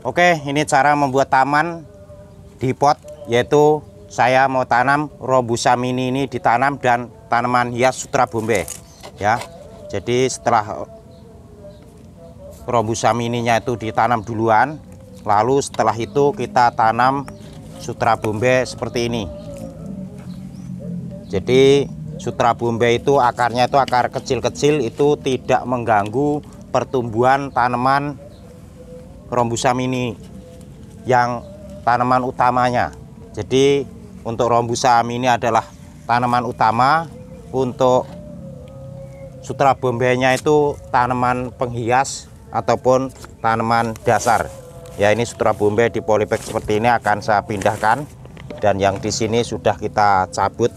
Oke, ini cara membuat taman di pot yaitu saya mau tanam robusta mini ini ditanam dan tanaman hias sutra bombe ya. Jadi setelah robusta mininya itu ditanam duluan, lalu setelah itu kita tanam sutra bombe seperti ini. Jadi sutra bombe itu akarnya itu akar kecil-kecil itu tidak mengganggu pertumbuhan tanaman rombusam ini yang tanaman utamanya. Jadi untuk rombusam ini adalah tanaman utama untuk sutra bombenya itu tanaman penghias ataupun tanaman dasar. Ya ini sutra bombe di polybag seperti ini akan saya pindahkan dan yang di sini sudah kita cabut.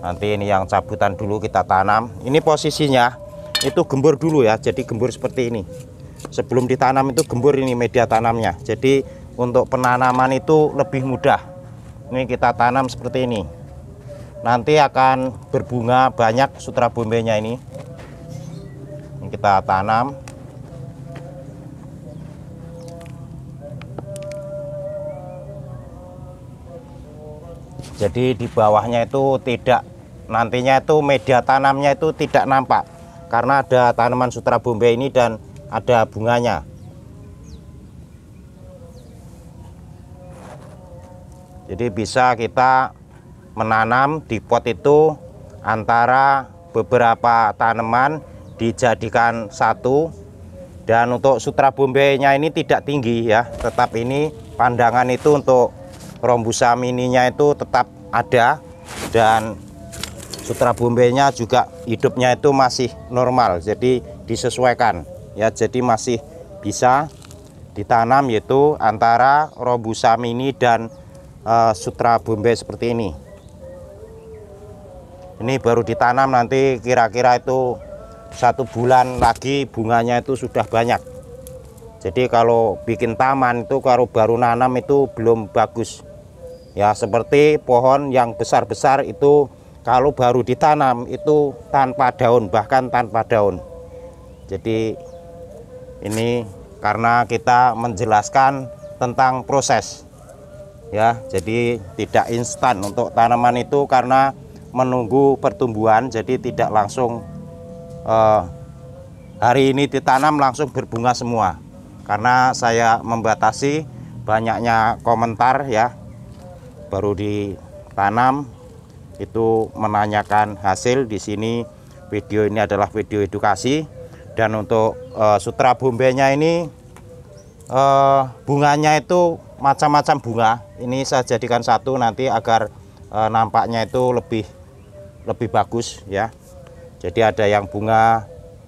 Nanti ini yang cabutan dulu kita tanam. Ini posisinya itu gembur dulu ya, jadi gembur seperti ini sebelum ditanam itu gembur ini media tanamnya jadi untuk penanaman itu lebih mudah ini kita tanam seperti ini nanti akan berbunga banyak sutra bombenya ini ini kita tanam jadi di bawahnya itu tidak nantinya itu media tanamnya itu tidak nampak karena ada tanaman sutra bombe ini dan ada bunganya jadi bisa kita menanam di pot itu antara beberapa tanaman dijadikan satu dan untuk sutra bombenya ini tidak tinggi ya tetap ini pandangan itu untuk rombusa mininya itu tetap ada dan sutra bombenya juga hidupnya itu masih normal jadi disesuaikan ya jadi masih bisa ditanam yaitu antara robusta mini dan e, sutra bombay seperti ini ini baru ditanam nanti kira-kira itu satu bulan lagi bunganya itu sudah banyak jadi kalau bikin taman itu kalau baru nanam itu belum bagus ya seperti pohon yang besar-besar itu kalau baru ditanam itu tanpa daun bahkan tanpa daun jadi ini karena kita menjelaskan tentang proses ya jadi tidak instan untuk tanaman itu karena menunggu pertumbuhan jadi tidak langsung eh, hari ini ditanam langsung berbunga semua karena saya membatasi banyaknya komentar ya baru ditanam itu menanyakan hasil di sini video ini adalah video edukasi dan untuk uh, sutra bombenya ini uh, bunganya itu macam-macam bunga ini saya jadikan satu nanti agar uh, nampaknya itu lebih lebih bagus ya jadi ada yang bunga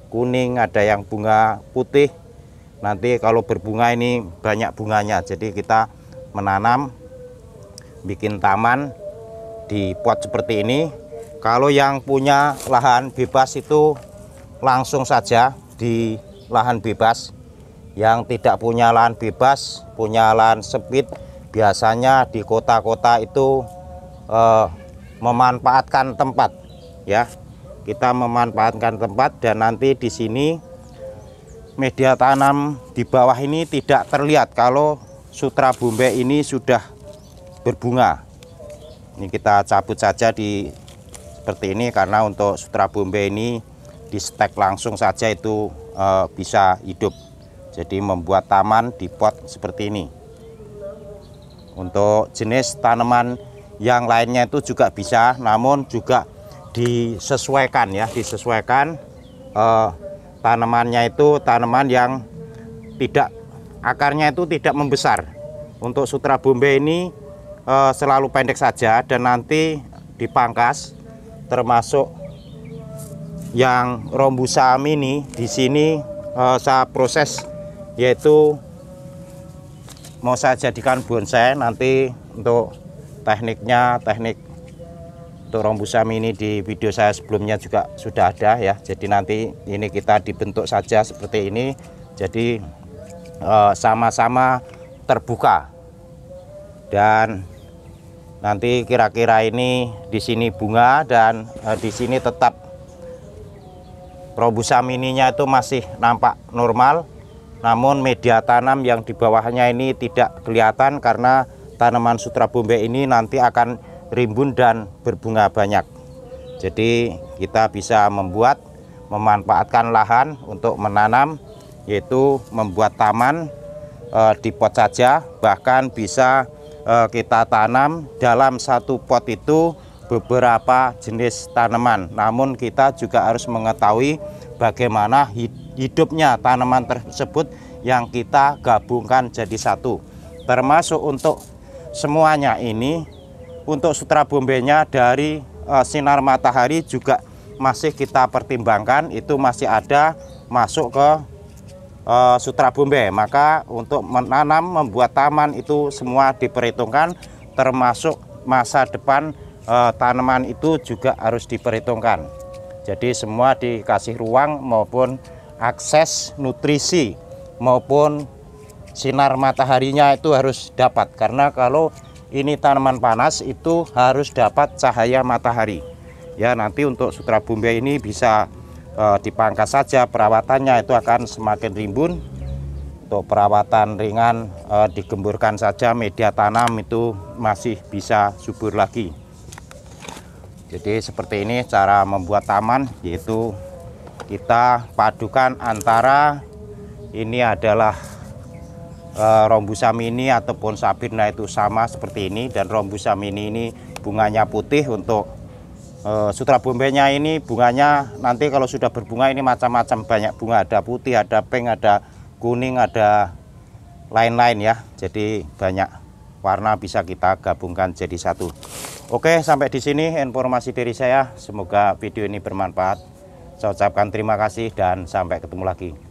kuning ada yang bunga putih nanti kalau berbunga ini banyak bunganya jadi kita menanam bikin taman di pot seperti ini kalau yang punya lahan bebas itu langsung saja di lahan bebas yang tidak punya lahan bebas punya lahan sempit biasanya di kota-kota itu eh, memanfaatkan tempat ya kita memanfaatkan tempat dan nanti di sini media tanam di bawah ini tidak terlihat kalau sutra bombe ini sudah berbunga ini kita cabut saja di seperti ini karena untuk sutra bombe ini di stek langsung saja itu e, bisa hidup jadi membuat taman di pot seperti ini untuk jenis tanaman yang lainnya itu juga bisa namun juga disesuaikan ya disesuaikan e, tanamannya itu tanaman yang tidak akarnya itu tidak membesar untuk sutra bombe ini e, selalu pendek saja dan nanti dipangkas termasuk yang rombusa mini di sini uh, saya proses yaitu mau saya jadikan bonsai nanti untuk tekniknya teknik untuk rombusa mini di video saya sebelumnya juga sudah ada ya jadi nanti ini kita dibentuk saja seperti ini jadi eh, sama-sama uh, terbuka dan nanti kira-kira ini di sini bunga dan uh, di sini tetap Robusta mininya itu masih nampak normal, namun media tanam yang di bawahnya ini tidak kelihatan karena tanaman sutra bombe ini nanti akan rimbun dan berbunga banyak. Jadi kita bisa membuat memanfaatkan lahan untuk menanam yaitu membuat taman e, di pot saja bahkan bisa e, kita tanam dalam satu pot itu beberapa jenis tanaman. Namun kita juga harus mengetahui bagaimana hidupnya tanaman tersebut yang kita gabungkan jadi satu. Termasuk untuk semuanya ini untuk sutra bombenya dari e, sinar matahari juga masih kita pertimbangkan itu masih ada masuk ke e, sutra bombe maka untuk menanam membuat taman itu semua diperhitungkan termasuk masa depan eh, tanaman itu juga harus diperhitungkan. Jadi semua dikasih ruang maupun akses nutrisi maupun sinar mataharinya itu harus dapat karena kalau ini tanaman panas itu harus dapat cahaya matahari. Ya nanti untuk sutra bombay ini bisa e, dipangkas saja perawatannya itu akan semakin rimbun untuk perawatan ringan e, digemburkan saja media tanam itu masih bisa subur lagi. Jadi seperti ini cara membuat taman yaitu kita padukan antara ini adalah e, eh, rombusam ini ataupun sabirna itu sama seperti ini dan rombusam ini ini bunganya putih untuk e, sutra bombenya ini bunganya nanti kalau sudah berbunga ini macam-macam banyak bunga ada putih ada pink ada kuning ada lain-lain ya jadi banyak warna bisa kita gabungkan jadi satu Oke, sampai di sini informasi dari saya. Semoga video ini bermanfaat. Saya ucapkan terima kasih dan sampai ketemu lagi.